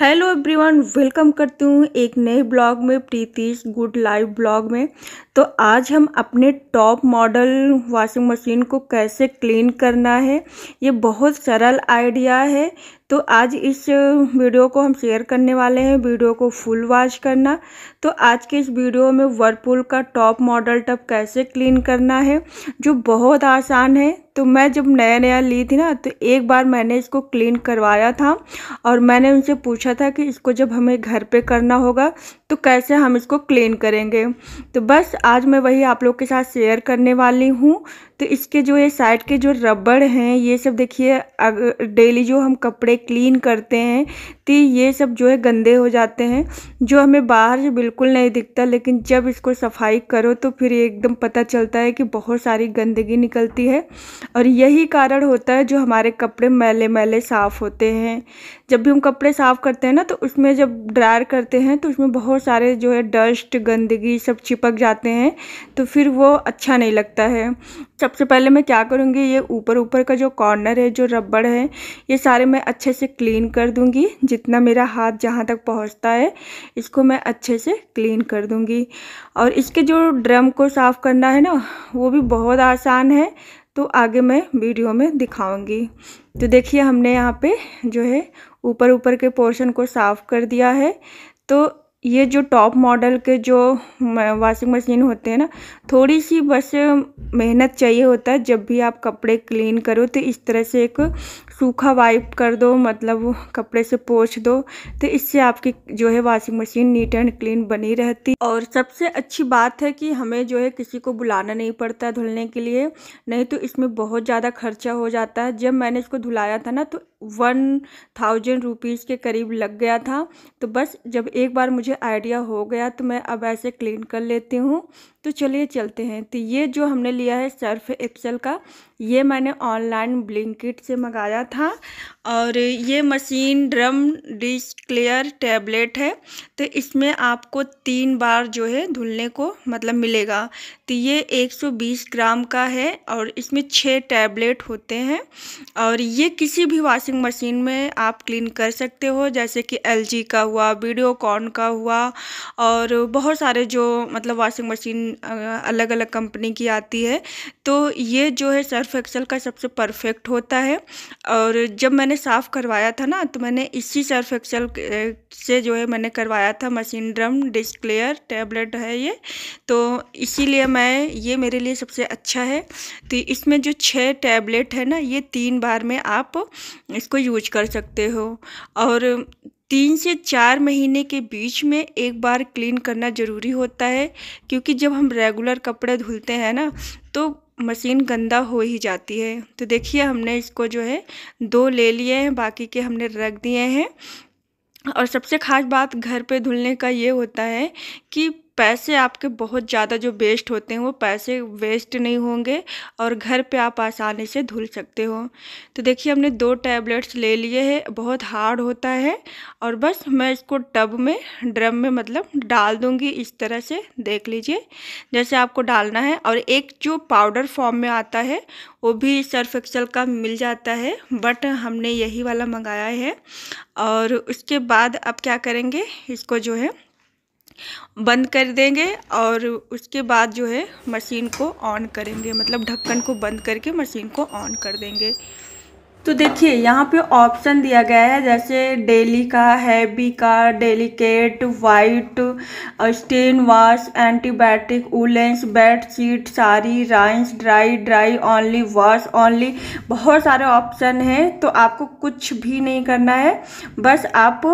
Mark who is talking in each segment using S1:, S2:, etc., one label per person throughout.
S1: hello everyone welcome करती हूँ एक नए ब्लॉग में प्रीतीश गुड लाइव ब्लॉग में तो आज हम अपने टॉप मॉडल वॉशिंग मशीन को कैसे क्लीन करना है ये बहुत सरल आइडिया है तो आज इस वीडियो को हम शेयर करने वाले हैं वीडियो को फुल वॉश करना तो आज के इस वीडियो में वर्लपूल का टॉप मॉडल टब कैसे क्लीन करना है जो बहुत आसान है तो मैं जब नया नया ली थी ना तो एक बार मैंने इसको क्लीन करवाया था और मैंने उनसे पूछा था कि इसको जब हमें घर पे करना होगा तो कैसे हम इसको क्लीन करेंगे तो बस आज मैं वही आप लोग के साथ शेयर करने वाली हूँ तो इसके जो ये साइड के जो रबड़ हैं ये सब देखिए अगर डेली जो हम कपड़े क्लीन करते हैं तो ये सब जो है गंदे हो जाते हैं जो हमें बाहर से बिल्कुल नहीं दिखता लेकिन जब इसको सफाई करो तो फिर एकदम पता चलता है कि बहुत सारी गंदगी निकलती है और यही कारण होता है जो हमारे कपड़े मैले मैले साफ़ होते हैं जब भी हम कपड़े साफ़ करते हैं ना तो उसमें जब ड्रायर करते हैं तो उसमें बहुत सारे जो है डस्ट गंदगी सब चिपक जाते हैं तो फिर वो अच्छा नहीं लगता है सबसे पहले मैं क्या करूँगी ये ऊपर ऊपर का जो कॉर्नर है जो रबड़ है ये सारे मैं अच्छे से क्लीन कर दूँगी जितना मेरा हाथ जहाँ तक पहुँचता है इसको मैं अच्छे से क्लीन कर दूँगी और इसके जो ड्रम को साफ़ करना है ना वो भी बहुत आसान है तो आगे मैं वीडियो में दिखाऊंगी तो देखिए हमने यहाँ पे जो है ऊपर ऊपर के पोर्शन को साफ़ कर दिया है तो ये जो टॉप मॉडल के जो वॉशिंग मशीन होते हैं ना थोड़ी सी बस मेहनत चाहिए होता है जब भी आप कपड़े क्लीन करो तो इस तरह से एक सूखा वाइप कर दो मतलब कपड़े से पोछ दो तो इससे आपकी जो है washing machine neat and clean बनी रहती और सबसे अच्छी बात है कि हमें जो है किसी को बुलाना नहीं पड़ता धुलने के लिए नहीं तो इसमें बहुत ज़्यादा खर्चा हो जाता है जब मैंने इसको धुलाया था ना तो वन थाउजेंड रुपीज़ के करीब लग गया था तो बस जब एक बार मुझे आइडिया हो गया तो मैं अब ऐसे क्लीन कर लेती हूँ तो चलिए चलते हैं तो ये जो हमने लिया है सर्फ एक्सल का ये मैंने ऑनलाइन ब्लिंकिट से मंगाया था और ये machine drum dish clear tablet है तो इसमें आपको तीन बार जो है धुलने को मतलब मिलेगा तो ये 120 ग्राम का है और इसमें छः टैबलेट होते हैं और ये किसी भी वॉशिंग मशीन में आप क्लीन कर सकते हो जैसे कि एल का हुआ वीडियोकॉन का हुआ और बहुत सारे जो मतलब वॉशिंग मशीन अलग अलग कंपनी की आती है तो ये जो है सर सर्फ एक्सल का सबसे परफेक्ट होता है और जब मैंने साफ़ करवाया था ना तो मैंने इसी सर्फ एक्सल से जो है मैंने करवाया था मशीन ड्रम डिस्क्लेयर टैबलेट है ये तो इसीलिए मैं ये मेरे लिए सबसे अच्छा है तो इसमें जो छः टैबलेट है ना ये तीन बार में आप इसको यूज कर सकते हो और तीन से चार महीने के बीच में एक बार क्लीन करना ज़रूरी होता है क्योंकि जब हम रेगुलर कपड़े धुलते हैं ना तो मशीन गंदा हो ही जाती है तो देखिए हमने इसको जो है दो ले लिए हैं बाकी के हमने रख दिए हैं और सबसे ख़ास बात घर पे धुलने का ये होता है कि पैसे आपके बहुत ज़्यादा जो वेस्ट होते हैं वो पैसे वेस्ट नहीं होंगे और घर पे आप आसानी से धुल सकते हो तो देखिए हमने दो टैबलेट्स ले लिए हैं बहुत हार्ड होता है और बस मैं इसको टब में ड्रम में मतलब डाल दूँगी इस तरह से देख लीजिए जैसे आपको डालना है और एक जो पाउडर फॉर्म में आता है वो भी सर्फ एक्सल का मिल जाता है बट हमने यही वाला मंगाया है और उसके बाद अब क्या करेंगे इसको जो है बंद कर देंगे और उसके बाद जो है मशीन को ऑन करेंगे मतलब ढक्कन को बंद करके मशीन को ऑन कर देंगे तो देखिए यहाँ पे ऑप्शन दिया गया है जैसे डेली का हैवी का delicate white stain wash antibiotic woollens bed sheet sari rinse dry dry only wash only बहुत सारे ऑप्शन हैं तो आपको कुछ भी नहीं करना है बस आप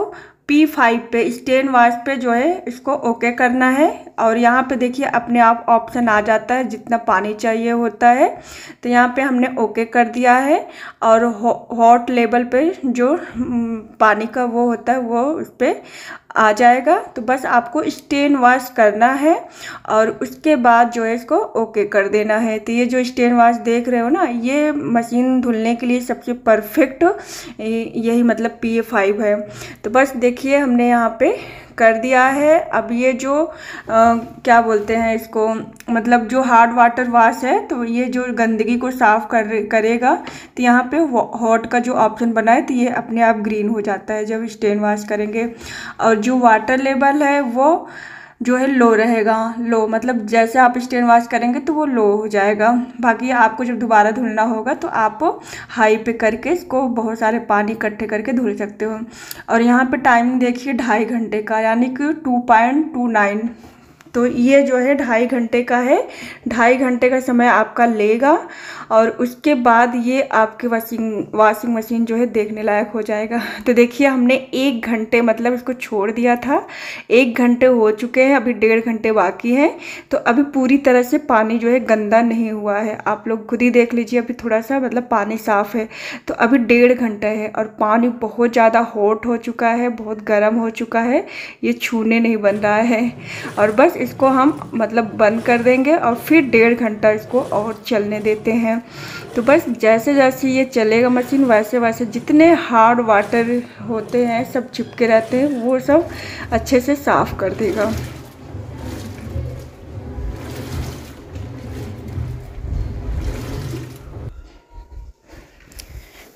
S1: पी फाइव पे स्टेन वाश पे जो है इसको ओके करना है और यहाँ पे देखिए अपने आप ऑप्शन आ जाता है जितना पानी चाहिए होता है तो यहाँ पे हमने ओके कर दिया है और हॉट लेवल पे जो हम्म, पानी का वो होता है वो उस पर आ जाएगा तो बस आपको स्टेन वाश करना है और उसके बाद जो है इसको ओके कर देना है तो ये जो स्टेन वाश देख रहे हो ना ये मशीन धुलने के लिए सबसे परफेक्ट यही मतलब पी फाइव है तो बस देख देखिए हमने यहाँ पे कर दिया है अब ये जो आ, क्या बोलते हैं इसको मतलब जो हार्ड वाटर वाश है तो ये जो गंदगी को साफ़ कर करेगा तो यहाँ पे हॉट का जो ऑप्शन बना है तो ये अपने आप ग्रीन हो जाता है जब स्टेन वाश करेंगे और जो वाटर लेवल है वो जो है लो रहेगा लो मतलब जैसे आप स्टेन वाश करेंगे तो वो लो हो जाएगा बाकी आपको जब दोबारा धुलना होगा तो आप हाई पे करके इसको बहुत सारे पानी इकट्ठे करके धुल सकते हो और यहाँ पे टाइमिंग देखिए ढाई घंटे का यानी कि टू पॉइंट टू नाइन तो ये जो है ढाई घंटे का है ढाई घंटे का समय आपका लेगा और उसके बाद ये आपकी वॉशिंग वॉशिंग मशीन जो है देखने लायक हो जाएगा तो देखिए हमने एक घंटे मतलब इसको छोड़ दिया था एक घंटे हो चुके हैं अभी डेढ़ घंटे बाकी हैं तो अभी पूरी तरह से पानी जो है गंदा नहीं हुआ है आप लोग खुद ही देख लीजिए अभी थोड़ा सा मतलब पानी साफ़ है तो अभी डेढ़ घंटा है और पानी बहुत ज़्यादा हॉट हो चुका है बहुत गर्म हो चुका है ये छूने नहीं बन रहा है और बस इसको हम मतलब बंद कर देंगे और फिर डेढ़ घंटा इसको और चलने देते हैं तो बस जैसे जैसे ये चलेगा मशीन वैसे वैसे जितने हार्ड वाटर होते हैं सब चिपके रहते हैं वो सब अच्छे से साफ़ कर देगा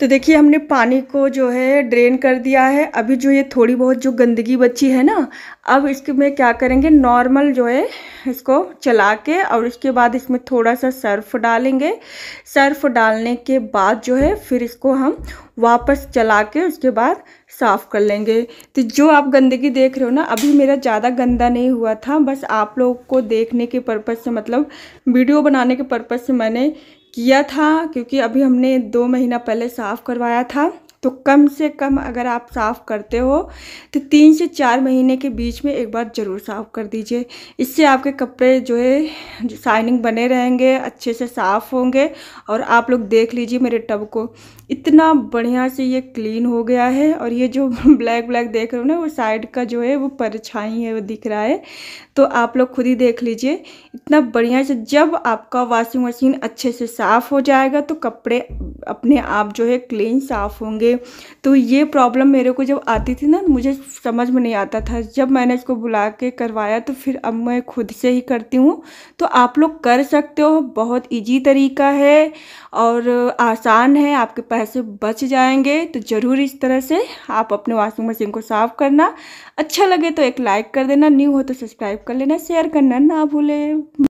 S1: तो देखिए हमने पानी को जो है ड्रेन कर दिया है अभी जो ये थोड़ी बहुत जो गंदगी बची है ना अब इसके में क्या करेंगे नॉर्मल जो है इसको चला के और इसके बाद इसमें थोड़ा सा सर्फ डालेंगे सर्फ डालने के बाद जो है फिर इसको हम वापस चला के उसके बाद साफ़ कर लेंगे तो जो आप गंदगी देख रहे हो ना अभी मेरा ज़्यादा गंदा नहीं हुआ था बस आप लोग को देखने के पर्पज़ से मतलब वीडियो बनाने के पर्पज़ से मैंने किया था क्योंकि अभी हमने दो महीना पहले साफ़ करवाया था तो कम से कम अगर आप साफ़ करते हो तो तीन से चार महीने के बीच में एक बार ज़रूर साफ़ कर दीजिए इससे आपके कपड़े जो है शाइनिंग बने रहेंगे अच्छे से साफ़ होंगे और आप लोग देख लीजिए मेरे टब को इतना बढ़िया से ये क्लीन हो गया है और ये जो ब्लैक ब्लैक देख रहे हो ना वो साइड का जो है वो परछाई है वो दिख रहा है तो आप लोग खुद ही देख लीजिए इतना बढ़िया से जब आपका वॉशिंग मशीन अच्छे से साफ़ हो जाएगा तो कपड़े अपने आप जो है क्लीन साफ़ होंगे तो ये प्रॉब्लम मेरे को जब आती थी ना मुझे समझ में नहीं आता था जब मैंने इसको बुला के करवाया तो फिर अब मैं खुद से ही करती हूँ तो आप लोग कर सकते हो बहुत ईजी तरीका है और आसान है आपके पास पैसे बच जाएंगे तो ज़रूर इस तरह से आप अपने वॉशिंग मशीन को साफ़ करना अच्छा लगे तो एक लाइक कर देना न्यू हो तो सब्सक्राइब कर लेना शेयर करना ना भूले